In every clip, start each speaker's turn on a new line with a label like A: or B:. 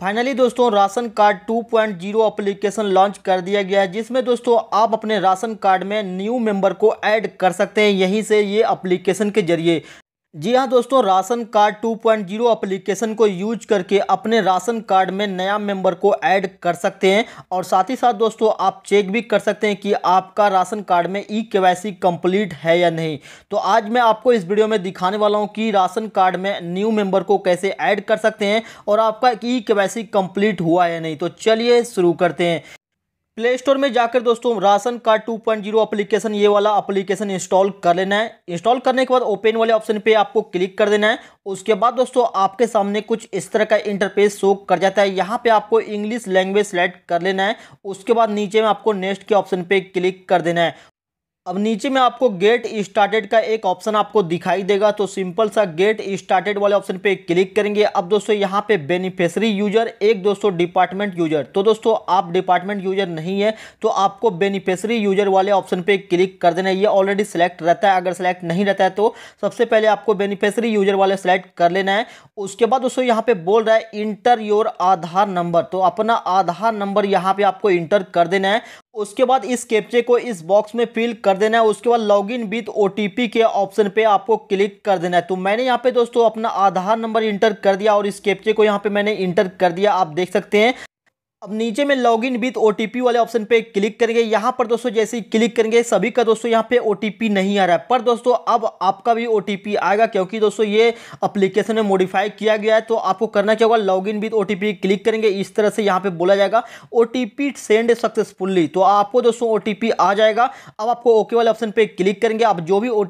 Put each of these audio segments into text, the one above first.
A: finally दोस्तों ration card 2.0 application launch कर दिया गया है जिसमें दोस्तों आप अपने राशन कार्ड में न्यू मेंबर को ऐड कर सकते हैं यहीं से ये एप्लीकेशन के जरिए जी हाँ दोस्तों राशन कार्ड 2.0 एप्लीकेशन को यूज करके अपने राशन कार्ड में नया मेंबर को ऐड कर सकते हैं और साथ ही साथ दोस्तों आप चेक भी कर सकते हैं कि आपका राशन कार्ड में ई केवाईसी कंप्लीट है या नहीं तो आज मैं आपको इस वीडियो में दिखाने वाला हूं कि राशन कार्ड में न्यू मेंबर को कैसे ऐड कर सकते हैं और आपका ई के कंप्लीट हुआ या नहीं तो चलिए शुरू करते हैं प्ले स्टोर में जाकर दोस्तों ration card two point zero application ये वाला अप्लीकेशन इंस्टॉल कर लेना है इंस्टॉल करने के बाद ओपन वाले ऑप्शन पे आपको क्लिक कर देना है उसके बाद दोस्तों आपके सामने कुछ इस तरह का इंटरफेस शो कर जाता है यहाँ पे आपको इंग्लिश लैंग्वेज सेलेक्ट कर लेना है उसके बाद नीचे में आपको नेक्स्ट के ऑप्शन पे क्लिक कर देना है अब नीचे में आपको गेट स्टार्टेड का एक ऑप्शन आपको दिखाई देगा तो सिंपल सा गेट स्टार्टेड वाले ऑप्शन पे क्लिक करेंगे अब दोस्तों यहाँ पे बेनिफिशरी यूजर एक दोस्तों डिपार्टमेंट यूजर तो दोस्तों आप डिपार्टमेंट यूजर नहीं है तो आपको बेनिफिशरी यूजर वाले ऑप्शन पे क्लिक कर देना ये ऑलरेडी सिलेक्ट रहता है अगर सेलेक्ट नहीं रहता है तो सबसे पहले आपको बेनिफिशरी यूजर वाले सेलेक्ट कर लेना है उसके बाद दोस्तों यहाँ पे बोल रहा है इंटर योर आधार नंबर तो अपना आधार नंबर यहाँ पे आपको इंटर कर देना है उसके बाद इस कैप्चे को इस बॉक्स में फिल कर देना है उसके बाद लॉगिन विथ ओटीपी के ऑप्शन पे आपको क्लिक कर देना है तो मैंने यहाँ पे दोस्तों अपना आधार नंबर इंटर कर दिया और इस कैप्चे को यहाँ पे मैंने इंटर कर दिया आप देख सकते हैं अब नीचे में लॉग इन विथ ओ वाले ऑप्शन पे क्लिक करेंगे यहाँ पर दोस्तों जैसे ही क्लिक करेंगे सभी का दोस्तों यहाँ पे ओ नहीं आ रहा है पर दोस्तों अब आपका भी ओटीपी आएगा क्योंकि दोस्तों ये अप्लीकेशन में मॉडिफाई किया गया है तो आपको करना क्या होगा log in with O click करेंगे इस तरह से यहाँ पे बोला जाएगा ओटीपी सेंड सक्सेसफुल्ली तो आपको दोस्तों ओटीपी आ जाएगा अब आपको ओके वाले ऑप्शन पर क्लिक करेंगे अब जो भी ओ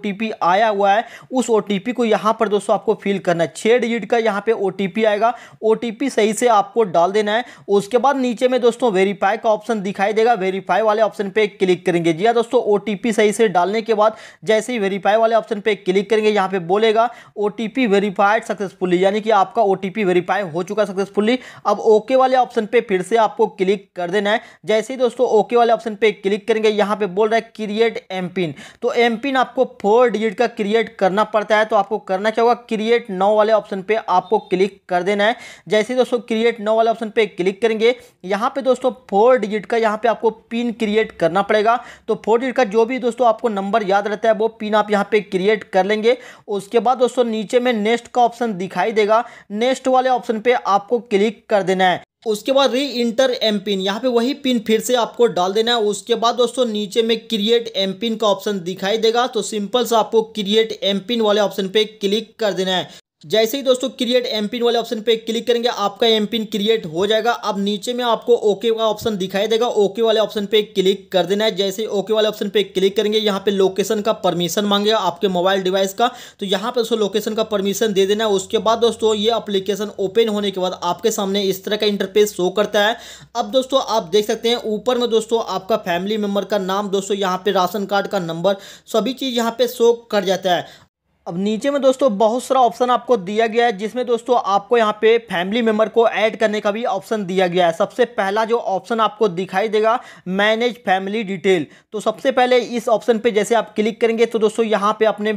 A: आया हुआ है उस ओटीपी को यहाँ पर दोस्तों आपको फिल करना है छः डिजिट का यहाँ पे ओ आएगा ओ सही से आपको डाल देना है उसके बाद नीचे में दोस्तों वेरीफाई का ऑप्शन दिखाई देगा वेरीफाई वाले ऑप्शन पे क्लिक करेंगे जी हाँ दोस्तों ओ सही से डालने के बाद जैसे ही वेरीफाई वाले ऑप्शन पे क्लिक करेंगे यहाँ पे बोलेगा ओ वेरीफाइड सक्सेसफुली यानी कि आपका ओ वेरीफाई हो चुका सक्सेसफुली अब ओके वाले ऑप्शन पे फिर से आपको क्लिक कर देना है जैसे ही दोस्तों ओके वाले ऑप्शन पे क्लिक करेंगे यहाँ पे बोल रहा है क्रिएट एम पिन तो एम पिन आपको फोर डिजिट का क्रिएट करना पड़ता है तो आपको करना क्या होगा क्रिएट नौ वाले ऑप्शन पे आपको क्लिक कर देना है जैसे दोस्तों क्रिएट नौ वाले ऑप्शन पे क्लिक करेंगे यहाँ पे दोस्तों फोर डिजिट का यहाँ पे आपको पिन क्रिएट करना पड़ेगा तो फोर डिजिट का जो भी दोस्तों आपको नंबर याद रहता है वो पिन आप यहाँ पे क्रिएट कर लेंगे उसके बाद दोस्तों नीचे में नेक्स्ट का ऑप्शन दिखाई देगा नेक्स्ट वाले ऑप्शन पे आपको क्लिक कर देना है उसके बाद री इंटर एम पिन यहाँ पे वही पिन फिर से आपको डाल देना है उसके बाद दोस्तों नीचे में क्रिएट एम पिन का ऑप्शन दिखाई देगा तो सिंपल सा आपको क्रिएट एम पिन वाले ऑप्शन पे क्लिक कर देना है जैसे ही दोस्तों क्रिएट एम पिन वाले ऑप्शन पे क्लिक करेंगे आपका एम पिन क्रिएट हो जाएगा अब नीचे में आपको ओके का ऑप्शन दिखाई देगा ओके वाले ऑप्शन पे क्लिक कर देना है जैसे ही ओके वाले ऑप्शन पे क्लिक करेंगे यहाँ पे लोकेशन का परमिशन मांगेगा आपके मोबाइल डिवाइस का तो यहाँ पे उसको लोकेशन का परमिशन दे देना है उसके बाद दोस्तों ये अप्लीकेशन ओपन होने के बाद आपके सामने इस तरह का इंटरफेस शो करता है अब दोस्तों आप देख सकते हैं ऊपर में दोस्तों आपका फैमिली मेम्बर का नाम दोस्तों यहाँ पे राशन कार्ड का नंबर सभी चीज़ यहाँ पे शो कर जाता है अब नीचे में दोस्तों बहुत सारा ऑप्शन आपको दिया गया है जिसमें दोस्तों आपको यहाँ पे फैमिली मेम्बर को ऐड करने का भी ऑप्शन दिया गया है सबसे पहला जो ऑप्शन आपको दिखाई देगा मैनेज फैमिली डिटेल तो सबसे पहले इस ऑप्शन पे जैसे आप क्लिक करेंगे तो दोस्तों यहाँ पे अपने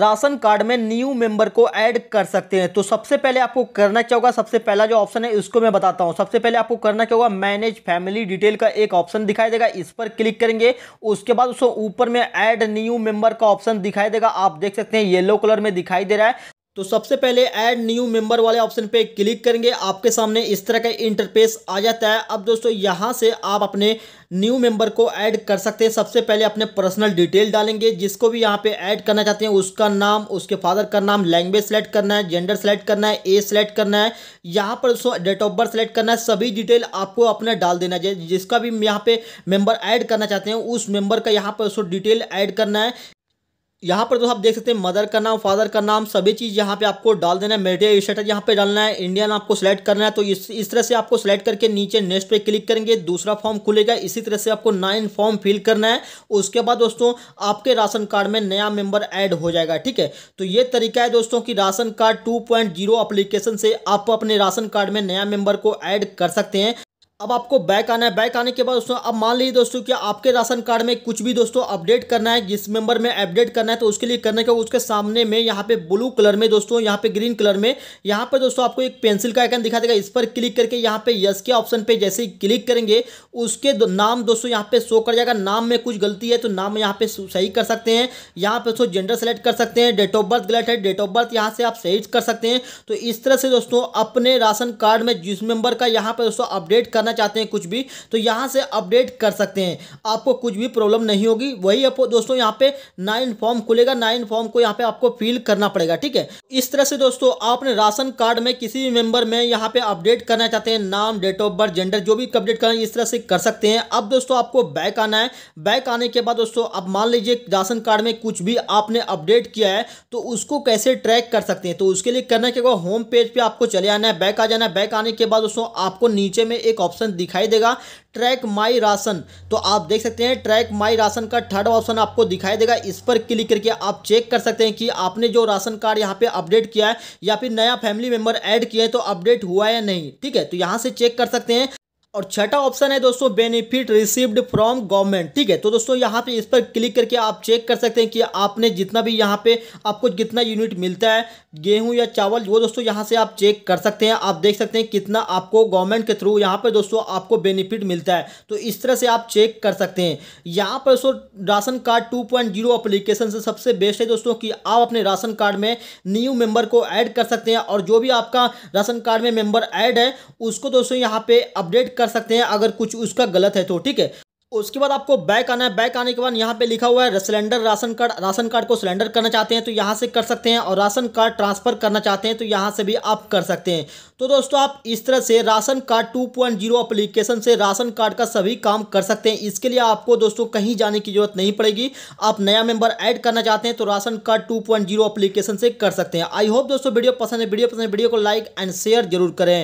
A: राशन कार्ड में न्यू मेंबर को ऐड कर सकते हैं तो सबसे पहले आपको करना क्या होगा सबसे पहला जो ऑप्शन है इसको मैं बताता हूं सबसे पहले आपको करना क्या होगा मैनेज फैमिली डिटेल का एक ऑप्शन दिखाई देगा इस पर क्लिक करेंगे उसके बाद उसको ऊपर में ऐड न्यू मेंबर का ऑप्शन दिखाई देगा आप देख सकते हैं येलो कलर में दिखाई दे रहा है तो सबसे पहले ऐड न्यू मेंबर वाले ऑप्शन पे क्लिक करेंगे आपके सामने इस तरह का इंटरफेस आ जाता है अब दोस्तों यहाँ से आप अपने न्यू मेंबर को ऐड कर सकते हैं सबसे पहले अपने पर्सनल डिटेल डालेंगे जिसको भी यहाँ पे ऐड करना चाहते हैं उसका नाम उसके फादर का नाम लैंग्वेज सेलेक्ट करना है जेंडर सेलेक्ट करना है एज सेलेक्ट करना है यहाँ पर दोस्तों डेट ऑफ बर्थ सेलेक्ट करना है सभी डिटेल आपको अपना डाल देना है जिसका भी यहाँ पे मेम्बर ऐड करना चाहते हैं उस मेम्बर का यहाँ पर दोस्तों डिटेल ऐड करना है यहाँ पर दोस्तों आप देख सकते हैं मदर का नाम फादर का नाम सभी चीज़ यहाँ पे आपको डाल देना है मेडिया स्टेटस यहाँ पे डालना है इंडियन आपको सेलेक्ट करना है तो इस इस तरह से आपको सेलेक्ट करके नीचे नेक्स्ट पे क्लिक करेंगे दूसरा फॉर्म खुलेगा इसी तरह से आपको नाइन फॉर्म फिल करना है उसके बाद दोस्तों आपके राशन कार्ड में नया मेम्बर ऐड हो जाएगा ठीक है तो ये तरीका है दोस्तों कि राशन कार्ड टू पॉइंट से आप अपने राशन कार्ड में नया मेम्बर को ऐड कर सकते हैं अब आपको बैक आना है बैक आने के बाद दोस्तों अब मान लीजिए दोस्तों कि आपके राशन कार्ड में कुछ भी दोस्तों अपडेट करना है जिस मेंबर में अपडेट करना है तो उसके लिए करने के उसके सामने में यहाँ पे ब्लू कलर में दोस्तों यहाँ पे ग्रीन कलर में यहाँ पे दोस्तों आपको एक पेंसिल का आइकन दिखा देगा इस पर क्लिक करके यहाँ पे यस के ऑप्शन पे जैसे ही क्लिक करेंगे उसके नाम दोस्तों यहाँ पे शो कर जाएगा नाम में कुछ गलती है तो नाम यहाँ पे सही कर सकते हैं यहाँ पे दोस्तों जेंडर सेलेक्ट कर सकते हैं डेट ऑफ बर्थ गलत है डेट ऑफ बर्थ यहाँ से आप सही कर सकते हैं तो इस तरह से दोस्तों अपने राशन कार्ड में जिस मेंबर का यहाँ पे दोस्तों अपडेट करना करना चाहते हैं कुछ भी तो यहाँ से अपडेट कर सकते हैं आपको कुछ भी प्रॉब्लम नहीं होगी वही आपको दोस्तों यहाँ पे नाइन फॉर्म खुलेगा नाइन फॉर्म को यहाँ पे आपको फिल करना पड़ेगा ठीक है इस तरह से दोस्तों आपने राशन कार्ड में किसी भी मेंबर में यहाँ पे अपडेट करना चाहते हैं नाम डेट ऑफ बर्थ जेंडर जो भी अपडेट करना इस तरह से कर सकते हैं अब दोस्तों आपको बैक आना है बैक आने के बाद दोस्तों अब मान लीजिए राशन कार्ड में कुछ भी आपने अपडेट किया है तो उसको कैसे ट्रैक कर सकते हैं तो उसके लिए करना क्या होम पेज पर आपको चले आना है बैक आ जाना है बैक आने के बाद दोस्तों आपको नीचे में एक ऑप्शन ऑप्शन दिखाई देगा ट्रैक माई राशन तो आप देख सकते हैं ट्रैक माई राशन का थर्ड ऑप्शन आपको दिखाई देगा इस पर क्लिक करके आप चेक कर सकते हैं कि आपने जो राशन कार्ड यहाँ पे अपडेट किया है या फिर नया फैमिली मेंबर ऐड किया है तो अपडेट हुआ या नहीं ठीक है तो यहाँ से चेक कर सकते हैं और छठा ऑप्शन है दोस्तों बेनिफिट रिसीव्ड फ्रॉम गवर्नमेंट ठीक है तो दोस्तों यहाँ पे इस पर क्लिक करके आप चेक कर सकते हैं कि आपने जितना भी यहाँ पे आपको कितना यूनिट मिलता है गेहूं या चावल वो दोस्तों यहाँ से आप चेक कर सकते हैं आप देख सकते हैं कितना आपको गवर्नमेंट के थ्रू यहाँ पर दोस्तों आपको बेनिफिट मिलता है तो इस तरह से आप चेक कर सकते हैं यहाँ पर दोस्तों ration card two point application से सबसे बेस्ट है दोस्तों कि आप अपने राशन कार्ड में न्यू मेंबर को ऐड कर सकते हैं और जो भी आपका राशन कार्ड में मेंबर ऐड है उसको दोस्तों यहाँ पे अपडेट कर कर सकते हैं अगर कुछ उसका गलत है तो ठीक है उसके बाद आपको बैक आना है बैक आने के बाद यहाँ पे लिखा हुआ है surrender ration card ration card को सिलेंडर करना चाहते हैं तो यहाँ से कर सकते हैं और राशन कार्ड ट्रांसफ़र करना चाहते हैं तो यहाँ से भी आप कर सकते हैं तो दोस्तों आप इस तरह से राशन कार्ड 2.0 पॉइंट से राशन कार्ड का सभी काम कर सकते हैं इसके लिए आपको दोस्तों कहीं जाने की ज़रूरत नहीं पड़ेगी आप नया मेंबर ऐड करना चाहते हैं तो राशन कार्ड टू पॉइंट से कर सकते हैं आई होप दोस्तों वीडियो पसंद है वीडियो पसंद है वीडियो को लाइक एंड शेयर जरूर करें